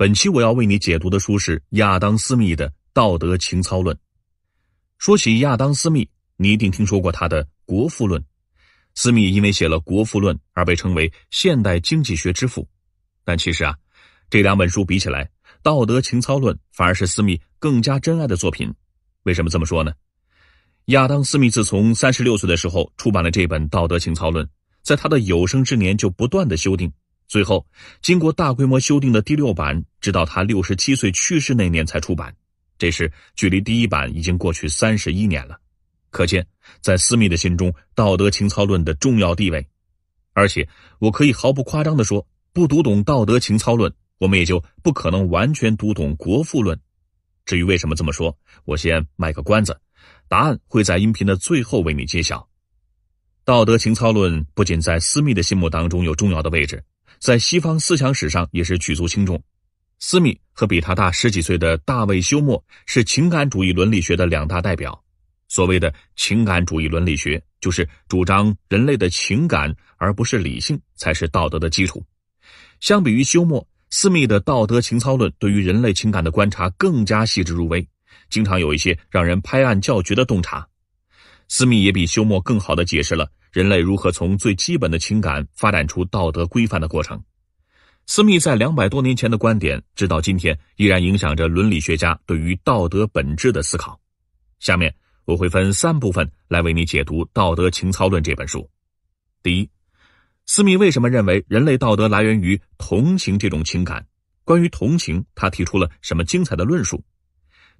本期我要为你解读的书是亚当·斯密的《道德情操论》。说起亚当·斯密，你一定听说过他的《国富论》。斯密因为写了《国富论》而被称为现代经济学之父，但其实啊，这两本书比起来，《道德情操论》反而是斯密更加珍爱的作品。为什么这么说呢？亚当·斯密自从三十六岁的时候出版了这本《道德情操论》，在他的有生之年就不断的修订。最后，经过大规模修订的第六版，直到他六十七岁去世那年才出版。这时，距离第一版已经过去三十一年了。可见，在斯密的心中，《道德情操论》的重要地位。而且，我可以毫不夸张地说，不读懂《道德情操论》，我们也就不可能完全读懂《国富论》。至于为什么这么说，我先卖个关子，答案会在音频的最后为你揭晓。《道德情操论》不仅在斯密的心目当中有重要的位置。在西方思想史上也是举足轻重。斯密和比他大十几岁的大卫休谟是情感主义伦理学的两大代表。所谓的情感主义伦理学，就是主张人类的情感而不是理性才是道德的基础。相比于休谟，斯密的道德情操论对于人类情感的观察更加细致入微，经常有一些让人拍案叫绝的洞察。斯密也比休谟更好的解释了。人类如何从最基本的情感发展出道德规范的过程？斯密在两百多年前的观点，直到今天依然影响着伦理学家对于道德本质的思考。下面我会分三部分来为你解读《道德情操论》这本书。第一，斯密为什么认为人类道德来源于同情这种情感？关于同情，他提出了什么精彩的论述？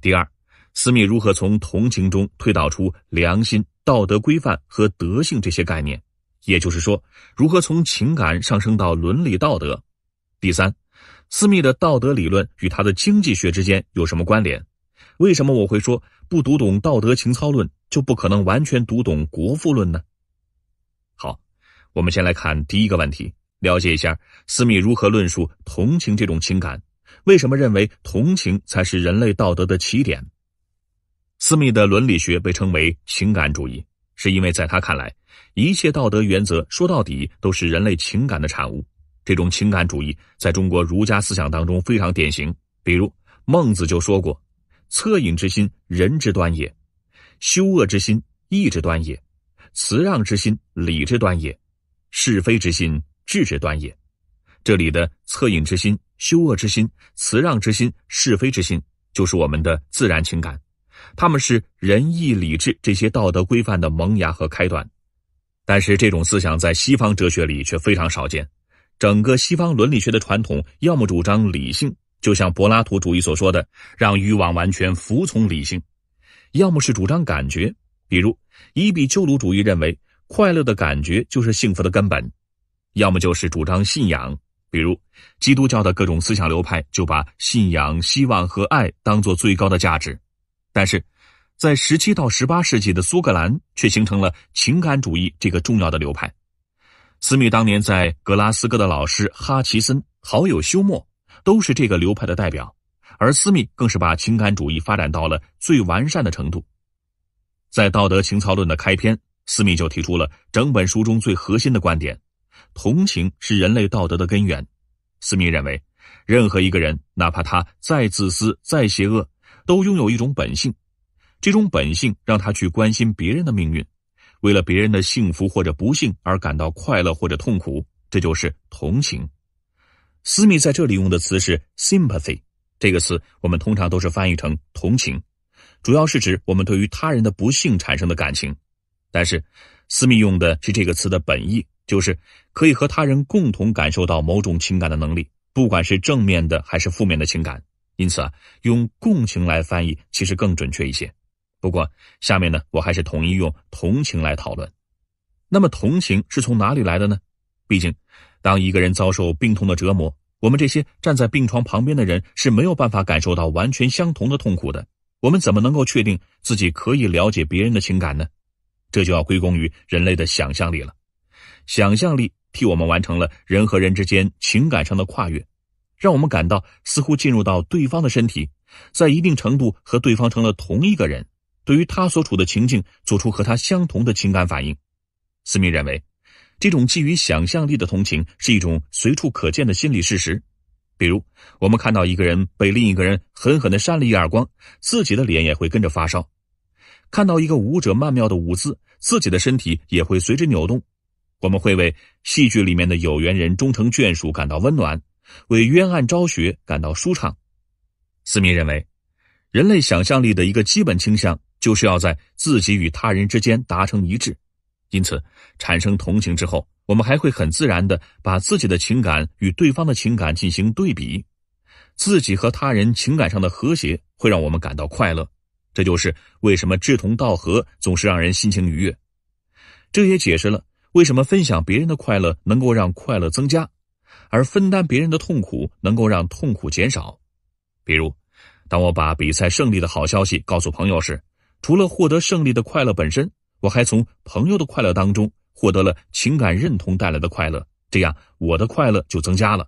第二，斯密如何从同情中推导出良心？道德规范和德性这些概念，也就是说，如何从情感上升到伦理道德？第三，斯密的道德理论与他的经济学之间有什么关联？为什么我会说不读懂道德情操论就不可能完全读懂《国富论》呢？好，我们先来看第一个问题，了解一下斯密如何论述同情这种情感，为什么认为同情才是人类道德的起点？斯密的伦理学被称为情感主义，是因为在他看来，一切道德原则说到底都是人类情感的产物。这种情感主义在中国儒家思想当中非常典型。比如孟子就说过：“恻隐之心，仁之端也；羞恶之心，义之端也；辞让之心，礼之端也；是非之心，智之端也。”这里的恻隐之心、羞恶之心、辞让之心、是非之心，就是我们的自然情感。他们是仁义礼智这些道德规范的萌芽和开端，但是这种思想在西方哲学里却非常少见。整个西方伦理学的传统，要么主张理性，就像柏拉图主义所说的，让欲望完全服从理性；要么是主张感觉，比如伊比鸠鲁主义认为快乐的感觉就是幸福的根本；要么就是主张信仰，比如基督教的各种思想流派就把信仰、希望和爱当作最高的价值。但是，在十七到十八世纪的苏格兰，却形成了情感主义这个重要的流派。斯密当年在格拉斯哥的老师哈奇森、好友休谟，都是这个流派的代表。而斯密更是把情感主义发展到了最完善的程度。在《道德情操论》的开篇，斯密就提出了整本书中最核心的观点：同情是人类道德的根源。斯密认为，任何一个人，哪怕他再自私、再邪恶。都拥有一种本性，这种本性让他去关心别人的命运，为了别人的幸福或者不幸而感到快乐或者痛苦，这就是同情。斯密在这里用的词是 sympathy，这个词我们通常都是翻译成同情，主要是指我们对于他人的不幸产生的感情。但是斯密用的是这个词的本意，就是可以和他人共同感受到某种情感的能力，不管是正面的还是负面的情感。因此啊，用共情来翻译其实更准确一些。不过下面呢，我还是统一用同情来讨论。那么同情是从哪里来的呢？毕竟，当一个人遭受病痛的折磨，我们这些站在病床旁边的人是没有办法感受到完全相同的痛苦的。我们怎么能够确定自己可以了解别人的情感呢？这就要归功于人类的想象力了。想象力替我们完成了人和人之间情感上的跨越。让我们感到似乎进入到对方的身体，在一定程度和对方成了同一个人，对于他所处的情境做出和他相同的情感反应。斯密认为，这种基于想象力的同情是一种随处可见的心理事实。比如，我们看到一个人被另一个人狠狠地扇了一耳光，自己的脸也会跟着发烧；看到一个舞者曼妙的舞姿，自己的身体也会随之扭动。我们会为戏剧里面的有缘人终成眷属感到温暖。为冤案昭雪感到舒畅，斯密认为，人类想象力的一个基本倾向就是要在自己与他人之间达成一致，因此产生同情之后，我们还会很自然地把自己的情感与对方的情感进行对比，自己和他人情感上的和谐会让我们感到快乐，这就是为什么志同道合总是让人心情愉悦，这也解释了为什么分享别人的快乐能够让快乐增加。而分担别人的痛苦，能够让痛苦减少。比如，当我把比赛胜利的好消息告诉朋友时，除了获得胜利的快乐本身，我还从朋友的快乐当中获得了情感认同带来的快乐，这样我的快乐就增加了。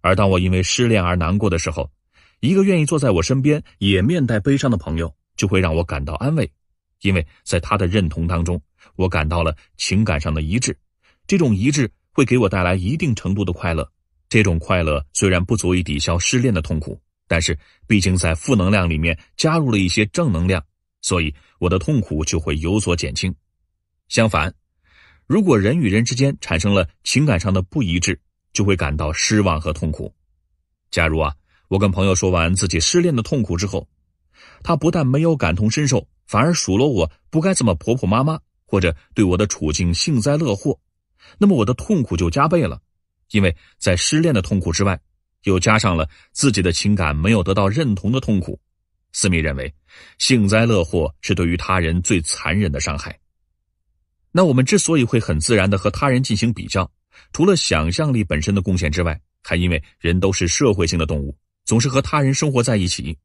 而当我因为失恋而难过的时候，一个愿意坐在我身边、也面带悲伤的朋友，就会让我感到安慰，因为在他的认同当中，我感到了情感上的一致。这种一致。会给我带来一定程度的快乐，这种快乐虽然不足以抵消失恋的痛苦，但是毕竟在负能量里面加入了一些正能量，所以我的痛苦就会有所减轻。相反，如果人与人之间产生了情感上的不一致，就会感到失望和痛苦。假如啊，我跟朋友说完自己失恋的痛苦之后，他不但没有感同身受，反而数落我不该这么婆婆妈妈，或者对我的处境幸灾乐祸。那么我的痛苦就加倍了，因为在失恋的痛苦之外，又加上了自己的情感没有得到认同的痛苦。斯密认为，幸灾乐祸是对于他人最残忍的伤害。那我们之所以会很自然的和他人进行比较，除了想象力本身的贡献之外，还因为人都是社会性的动物，总是和他人生活在一起，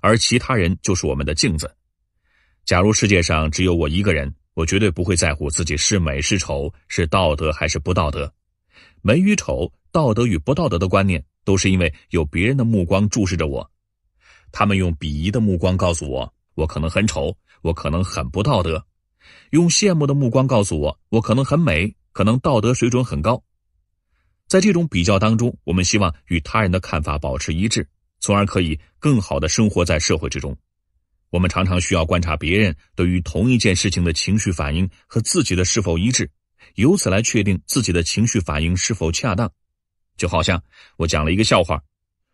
而其他人就是我们的镜子。假如世界上只有我一个人。我绝对不会在乎自己是美是丑，是道德还是不道德。美与丑、道德与不道德的观念，都是因为有别人的目光注视着我。他们用鄙夷的目光告诉我，我可能很丑，我可能很不道德；用羡慕的目光告诉我，我可能很美，可能道德水准很高。在这种比较当中，我们希望与他人的看法保持一致，从而可以更好的生活在社会之中。我们常常需要观察别人对于同一件事情的情绪反应和自己的是否一致，由此来确定自己的情绪反应是否恰当。就好像我讲了一个笑话，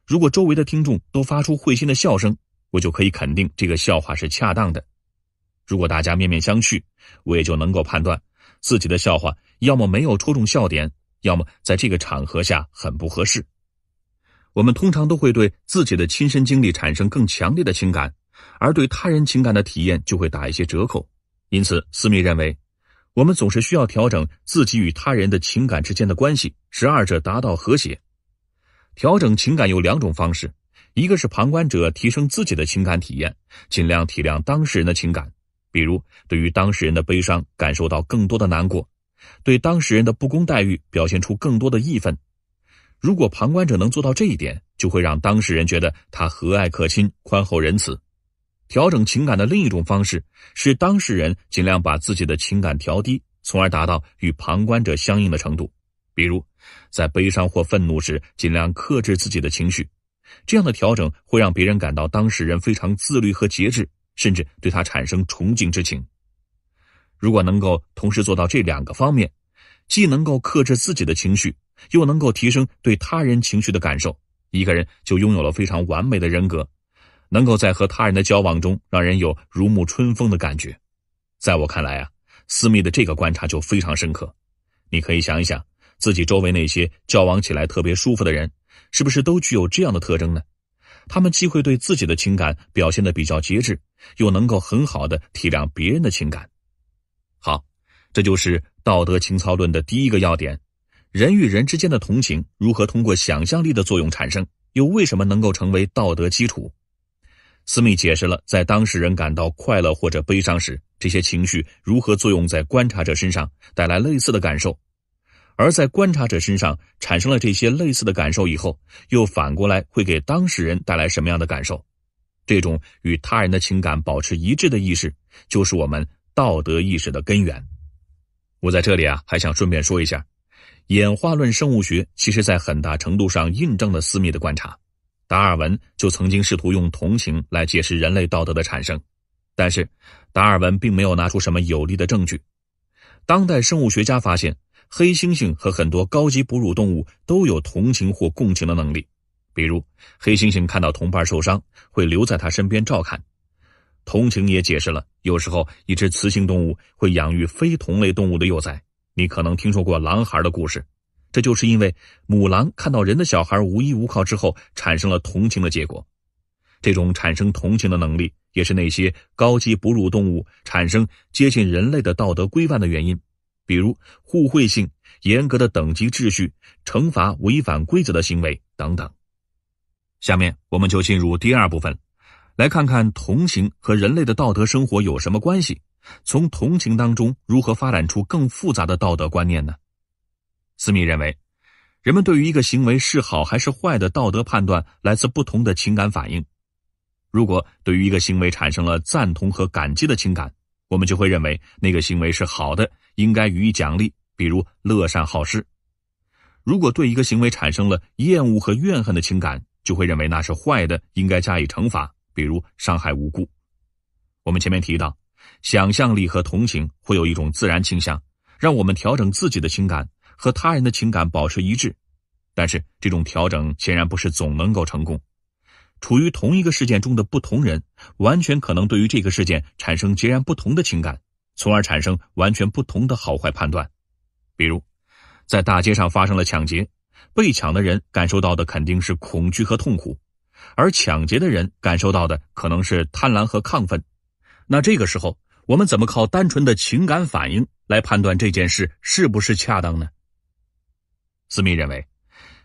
如果周围的听众都发出会心的笑声，我就可以肯定这个笑话是恰当的；如果大家面面相觑，我也就能够判断自己的笑话要么没有戳中笑点，要么在这个场合下很不合适。我们通常都会对自己的亲身经历产生更强烈的情感。而对他人情感的体验就会打一些折扣，因此，斯密认为，我们总是需要调整自己与他人的情感之间的关系，使二者达到和谐。调整情感有两种方式，一个是旁观者提升自己的情感体验，尽量体谅当事人的情感，比如对于当事人的悲伤感受到更多的难过，对当事人的不公待遇表现出更多的义愤。如果旁观者能做到这一点，就会让当事人觉得他和蔼可亲、宽厚仁慈。调整情感的另一种方式是，当事人尽量把自己的情感调低，从而达到与旁观者相应的程度。比如，在悲伤或愤怒时，尽量克制自己的情绪。这样的调整会让别人感到当事人非常自律和节制，甚至对他产生崇敬之情。如果能够同时做到这两个方面，既能够克制自己的情绪，又能够提升对他人情绪的感受，一个人就拥有了非常完美的人格。能够在和他人的交往中让人有如沐春风的感觉，在我看来啊，私密的这个观察就非常深刻。你可以想一想，自己周围那些交往起来特别舒服的人，是不是都具有这样的特征呢？他们既会对自己的情感表现的比较节制，又能够很好的体谅别人的情感。好，这就是道德情操论的第一个要点：人与人之间的同情如何通过想象力的作用产生，又为什么能够成为道德基础？斯密解释了，在当事人感到快乐或者悲伤时，这些情绪如何作用在观察者身上，带来类似的感受；而在观察者身上产生了这些类似的感受以后，又反过来会给当事人带来什么样的感受。这种与他人的情感保持一致的意识，就是我们道德意识的根源。我在这里啊，还想顺便说一下，演化论生物学其实在很大程度上印证了斯密的观察。达尔文就曾经试图用同情来解释人类道德的产生，但是，达尔文并没有拿出什么有力的证据。当代生物学家发现，黑猩猩和很多高级哺乳动物都有同情或共情的能力，比如，黑猩猩看到同伴受伤，会留在他身边照看。同情也解释了，有时候一只雌性动物会养育非同类动物的幼崽。你可能听说过狼孩的故事。这就是因为母狼看到人的小孩无依无靠之后产生了同情的结果，这种产生同情的能力也是那些高级哺乳动物产生接近人类的道德规范的原因，比如互惠性、严格的等级秩序、惩罚违反规则的行为等等。下面我们就进入第二部分，来看看同情和人类的道德生活有什么关系，从同情当中如何发展出更复杂的道德观念呢？斯密认为，人们对于一个行为是好还是坏的道德判断，来自不同的情感反应。如果对于一个行为产生了赞同和感激的情感，我们就会认为那个行为是好的，应该予以奖励，比如乐善好施；如果对一个行为产生了厌恶和怨恨的情感，就会认为那是坏的，应该加以惩罚，比如伤害无辜。我们前面提到，想象力和同情会有一种自然倾向，让我们调整自己的情感。和他人的情感保持一致，但是这种调整显然不是总能够成功。处于同一个事件中的不同人，完全可能对于这个事件产生截然不同的情感，从而产生完全不同的好坏判断。比如，在大街上发生了抢劫，被抢的人感受到的肯定是恐惧和痛苦，而抢劫的人感受到的可能是贪婪和亢奋。那这个时候，我们怎么靠单纯的情感反应来判断这件事是不是恰当呢？斯密认为，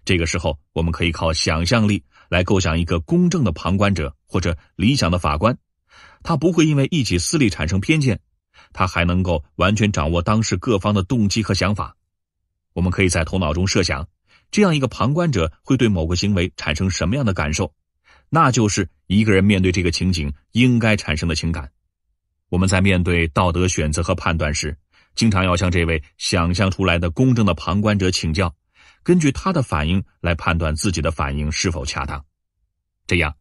这个时候我们可以靠想象力来构想一个公正的旁观者或者理想的法官，他不会因为一己私利产生偏见，他还能够完全掌握当时各方的动机和想法。我们可以在头脑中设想，这样一个旁观者会对某个行为产生什么样的感受，那就是一个人面对这个情景应该产生的情感。我们在面对道德选择和判断时，经常要向这位想象出来的公正的旁观者请教。根据他的反应来判断自己的反应是否恰当，这样，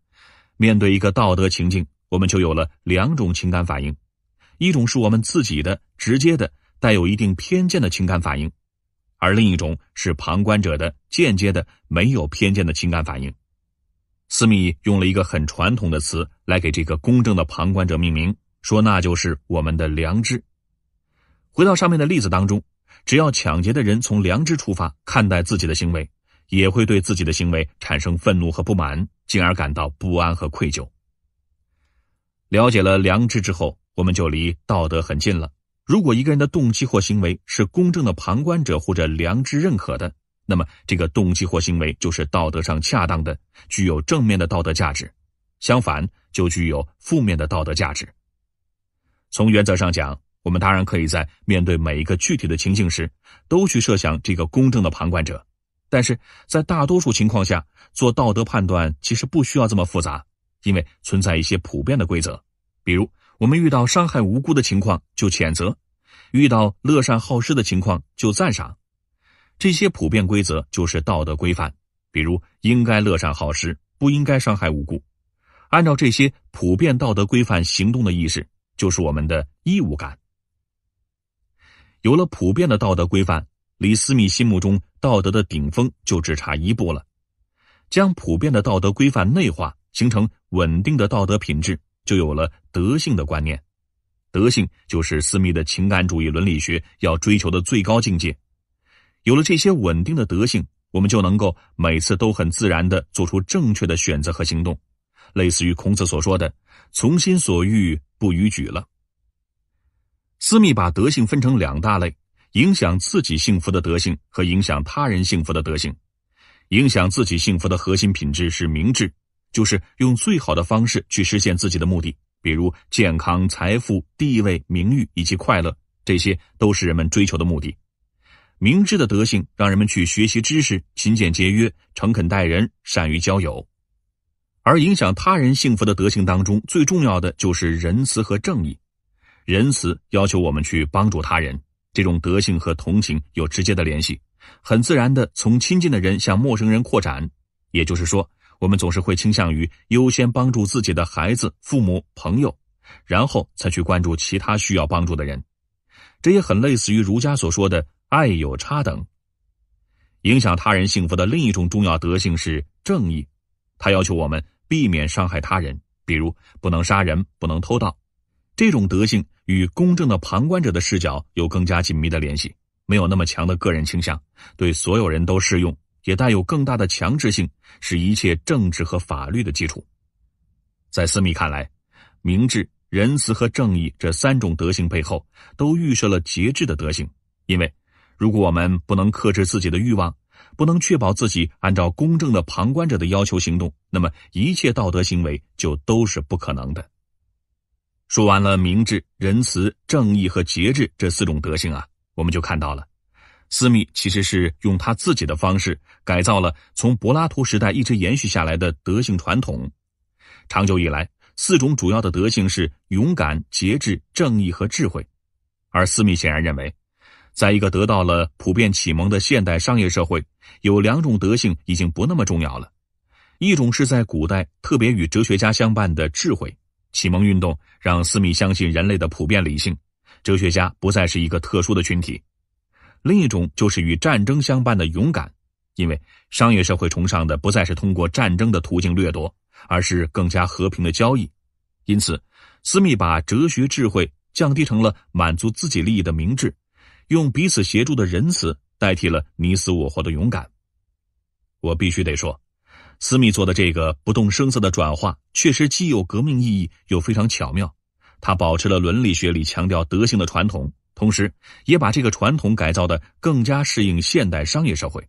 面对一个道德情境，我们就有了两种情感反应：一种是我们自己的直接的、带有一定偏见的情感反应；而另一种是旁观者的间接的、没有偏见的情感反应。斯密用了一个很传统的词来给这个公正的旁观者命名，说那就是我们的良知。回到上面的例子当中。只要抢劫的人从良知出发看待自己的行为，也会对自己的行为产生愤怒和不满，进而感到不安和愧疚。了解了良知之后，我们就离道德很近了。如果一个人的动机或行为是公正的，旁观者或者良知认可的，那么这个动机或行为就是道德上恰当的，具有正面的道德价值；相反，就具有负面的道德价值。从原则上讲。我们当然可以在面对每一个具体的情境时，都去设想这个公正的旁观者，但是在大多数情况下，做道德判断其实不需要这么复杂，因为存在一些普遍的规则，比如我们遇到伤害无辜的情况就谴责，遇到乐善好施的情况就赞赏，这些普遍规则就是道德规范，比如应该乐善好施，不应该伤害无辜。按照这些普遍道德规范行动的意识，就是我们的义务感。有了普遍的道德规范，李斯密心目中道德的顶峰就只差一步了。将普遍的道德规范内化，形成稳定的道德品质，就有了德性的观念。德性就是斯密的情感主义伦理学要追求的最高境界。有了这些稳定的德性，我们就能够每次都很自然的做出正确的选择和行动，类似于孔子所说的“从心所欲不逾矩”了。斯密把德性分成两大类：影响自己幸福的德性和影响他人幸福的德性。影响自己幸福的核心品质是明智，就是用最好的方式去实现自己的目的，比如健康、财富、地位、名誉以及快乐，这些都是人们追求的目的。明智的德性让人们去学习知识、勤俭节约、诚恳待人、善于交友。而影响他人幸福的德性当中，最重要的就是仁慈和正义。仁慈要求我们去帮助他人，这种德性和同情有直接的联系，很自然的从亲近的人向陌生人扩展。也就是说，我们总是会倾向于优先帮助自己的孩子、父母、朋友，然后才去关注其他需要帮助的人。这也很类似于儒家所说的“爱有差等”。影响他人幸福的另一种重要德性是正义，它要求我们避免伤害他人，比如不能杀人，不能偷盗。这种德性与公正的旁观者的视角有更加紧密的联系，没有那么强的个人倾向，对所有人都适用，也带有更大的强制性，是一切政治和法律的基础。在斯密看来，明智、仁慈和正义这三种德性背后，都预设了节制的德性，因为如果我们不能克制自己的欲望，不能确保自己按照公正的旁观者的要求行动，那么一切道德行为就都是不可能的。说完了明智、仁慈、正义和节制这四种德性啊，我们就看到了，斯密其实是用他自己的方式改造了从柏拉图时代一直延续下来的德性传统。长久以来，四种主要的德性是勇敢、节制、正义和智慧，而斯密显然认为，在一个得到了普遍启蒙的现代商业社会，有两种德性已经不那么重要了，一种是在古代特别与哲学家相伴的智慧。启蒙运动让斯密相信人类的普遍理性，哲学家不再是一个特殊的群体。另一种就是与战争相伴的勇敢，因为商业社会崇尚的不再是通过战争的途径掠夺，而是更加和平的交易。因此，斯密把哲学智慧降低成了满足自己利益的明智，用彼此协助的仁慈代替了你死我活的勇敢。我必须得说。斯密做的这个不动声色的转化，确实既有革命意义，又非常巧妙。他保持了伦理学里强调德性的传统，同时也把这个传统改造的更加适应现代商业社会。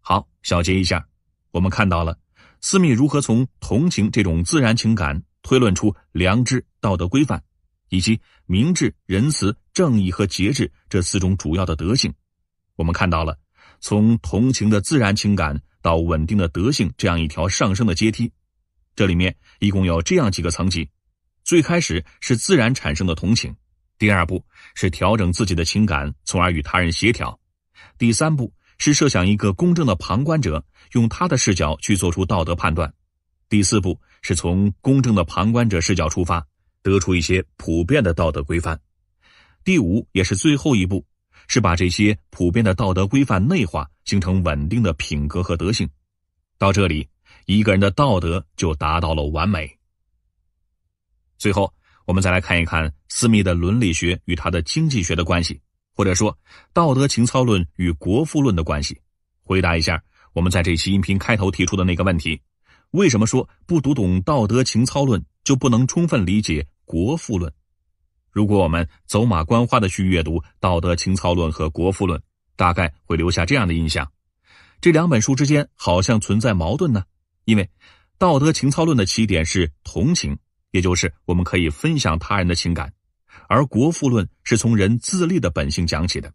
好，小结一下，我们看到了斯密如何从同情这种自然情感推论出良知、道德规范，以及明智、仁慈、正义和节制这四种主要的德性。我们看到了从同情的自然情感。到稳定的德性这样一条上升的阶梯，这里面一共有这样几个层级：最开始是自然产生的同情；第二步是调整自己的情感，从而与他人协调；第三步是设想一个公正的旁观者，用他的视角去做出道德判断；第四步是从公正的旁观者视角出发，得出一些普遍的道德规范；第五也是最后一步。是把这些普遍的道德规范内化，形成稳定的品格和德性。到这里，一个人的道德就达到了完美。最后，我们再来看一看斯密的伦理学与他的经济学的关系，或者说道德情操论与国富论的关系。回答一下我们在这期音频开头提出的那个问题：为什么说不读懂道德情操论就不能充分理解国富论？如果我们走马观花的去阅读《道德情操论》和《国富论》，大概会留下这样的印象：这两本书之间好像存在矛盾呢。因为《道德情操论》的起点是同情，也就是我们可以分享他人的情感；而《国富论》是从人自立的本性讲起的。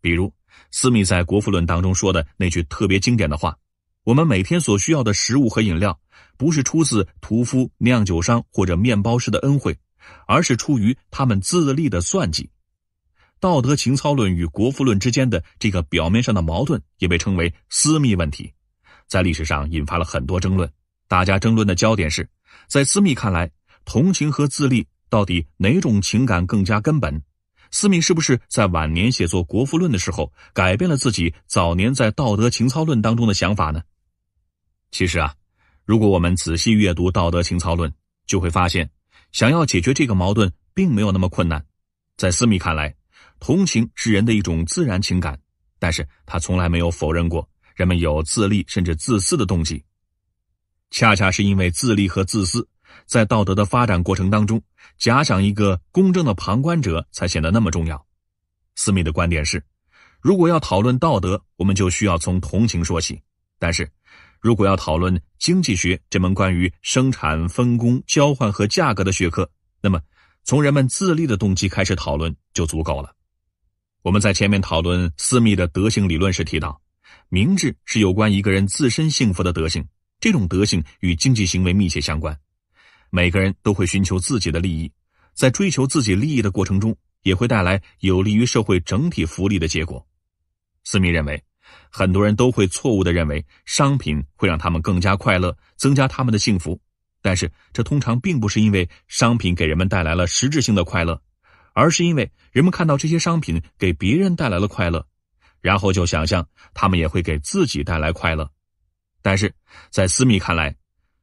比如，斯密在《国富论》当中说的那句特别经典的话：“我们每天所需要的食物和饮料，不是出自屠夫、酿酒商或者面包师的恩惠。”而是出于他们自立的算计，《道德情操论》与《国富论》之间的这个表面上的矛盾，也被称为私密问题，在历史上引发了很多争论。大家争论的焦点是，在私密看来，同情和自立到底哪种情感更加根本？斯密是不是在晚年写作《国富论》的时候，改变了自己早年在《道德情操论》当中的想法呢？其实啊，如果我们仔细阅读《道德情操论》，就会发现。想要解决这个矛盾，并没有那么困难。在斯密看来，同情是人的一种自然情感，但是他从来没有否认过人们有自利甚至自私的动机。恰恰是因为自利和自私，在道德的发展过程当中，假想一个公正的旁观者才显得那么重要。斯密的观点是，如果要讨论道德，我们就需要从同情说起。但是。如果要讨论经济学这门关于生产、分工、交换和价格的学科，那么从人们自立的动机开始讨论就足够了。我们在前面讨论私密的德性理论时提到，明智是有关一个人自身幸福的德性，这种德性与经济行为密切相关。每个人都会寻求自己的利益，在追求自己利益的过程中，也会带来有利于社会整体福利的结果。斯密认为。很多人都会错误地认为，商品会让他们更加快乐，增加他们的幸福。但是，这通常并不是因为商品给人们带来了实质性的快乐，而是因为人们看到这些商品给别人带来了快乐，然后就想象他们也会给自己带来快乐。但是在斯密看来，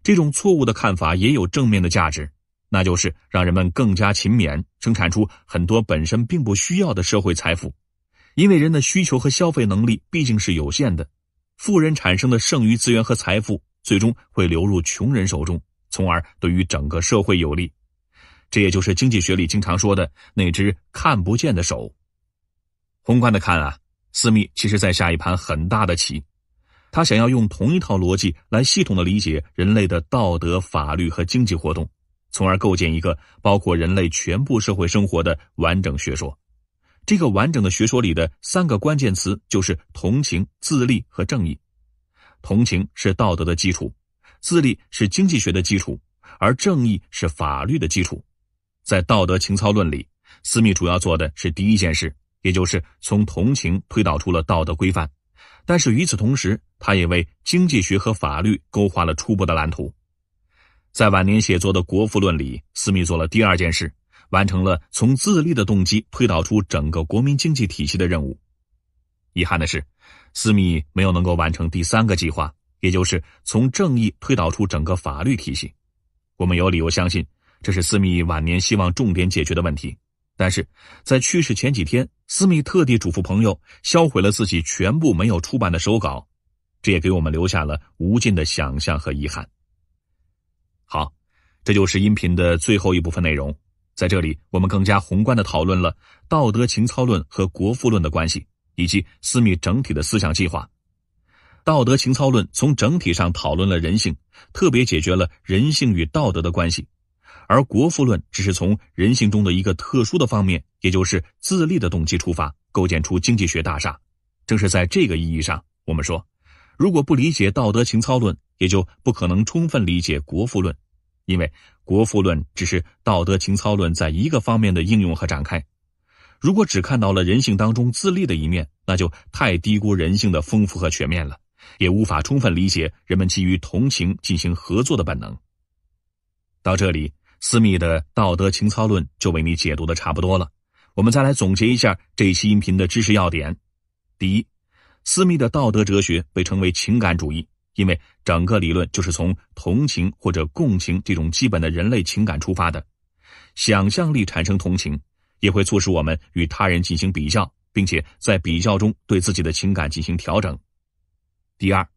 这种错误的看法也有正面的价值，那就是让人们更加勤勉，生产出很多本身并不需要的社会财富。因为人的需求和消费能力毕竟是有限的，富人产生的剩余资源和财富最终会流入穷人手中，从而对于整个社会有利。这也就是经济学里经常说的那只看不见的手。宏观的看啊，斯密其实在下一盘很大的棋，他想要用同一套逻辑来系统的理解人类的道德、法律和经济活动，从而构建一个包括人类全部社会生活的完整学说。这个完整的学说里的三个关键词就是同情、自立和正义。同情是道德的基础，自立是经济学的基础，而正义是法律的基础。在道德情操论里，斯密主要做的是第一件事，也就是从同情推导出了道德规范。但是与此同时，他也为经济学和法律勾画了初步的蓝图。在晚年写作的《国富论》里，斯密做了第二件事。完成了从自立的动机推导出整个国民经济体系的任务，遗憾的是，斯密没有能够完成第三个计划，也就是从正义推导出整个法律体系。我们有理由相信，这是斯密晚年希望重点解决的问题。但是，在去世前几天，斯密特地嘱咐朋友销毁了自己全部没有出版的手稿，这也给我们留下了无尽的想象和遗憾。好，这就是音频的最后一部分内容。在这里，我们更加宏观的讨论了道德情操论和国富论的关系，以及斯密整体的思想计划。道德情操论从整体上讨论了人性，特别解决了人性与道德的关系，而国富论只是从人性中的一个特殊的方面，也就是自立的动机出发，构建出经济学大厦。正是在这个意义上，我们说，如果不理解道德情操论，也就不可能充分理解国富论。因为《国富论》只是道德情操论在一个方面的应用和展开，如果只看到了人性当中自利的一面，那就太低估人性的丰富和全面了，也无法充分理解人们基于同情进行合作的本能。到这里，斯密的道德情操论就为你解读的差不多了。我们再来总结一下这期音频的知识要点：第一，斯密的道德哲学被称为情感主义。因为整个理论就是从同情或者共情这种基本的人类情感出发的，想象力产生同情，也会促使我们与他人进行比较，并且在比较中对自己的情感进行调整。第二，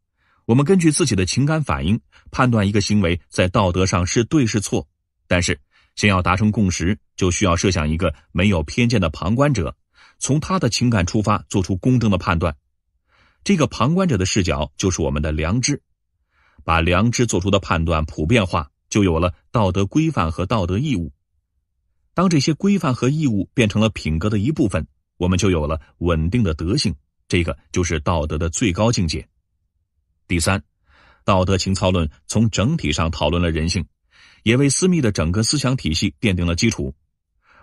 我们根据自己的情感反应判断一个行为在道德上是对是错，但是想要达成共识，就需要设想一个没有偏见的旁观者，从他的情感出发做出公正的判断。这个旁观者的视角就是我们的良知，把良知做出的判断普遍化，就有了道德规范和道德义务。当这些规范和义务变成了品格的一部分，我们就有了稳定的德性。这个就是道德的最高境界。第三，道德情操论从整体上讨论了人性，也为私密的整个思想体系奠定了基础。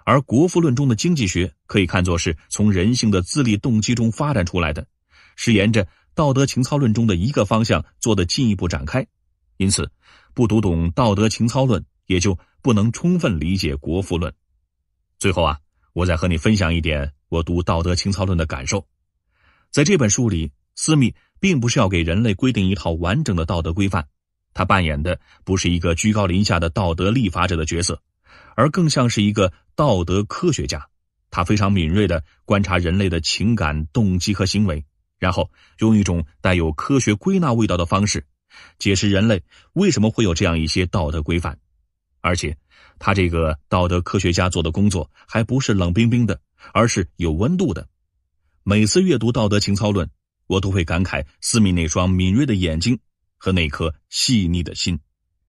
而《国富论》中的经济学可以看作是从人性的自利动机中发展出来的。是沿着《道德情操论》中的一个方向做的进一步展开，因此，不读懂《道德情操论》，也就不能充分理解《国富论》。最后啊，我再和你分享一点我读《道德情操论》的感受。在这本书里，斯密并不是要给人类规定一套完整的道德规范，他扮演的不是一个居高临下的道德立法者的角色，而更像是一个道德科学家。他非常敏锐的观察人类的情感、动机和行为。然后用一种带有科学归纳味道的方式，解释人类为什么会有这样一些道德规范，而且他这个道德科学家做的工作还不是冷冰冰的，而是有温度的。每次阅读《道德情操论》，我都会感慨斯密那双敏锐的眼睛和那颗细腻的心。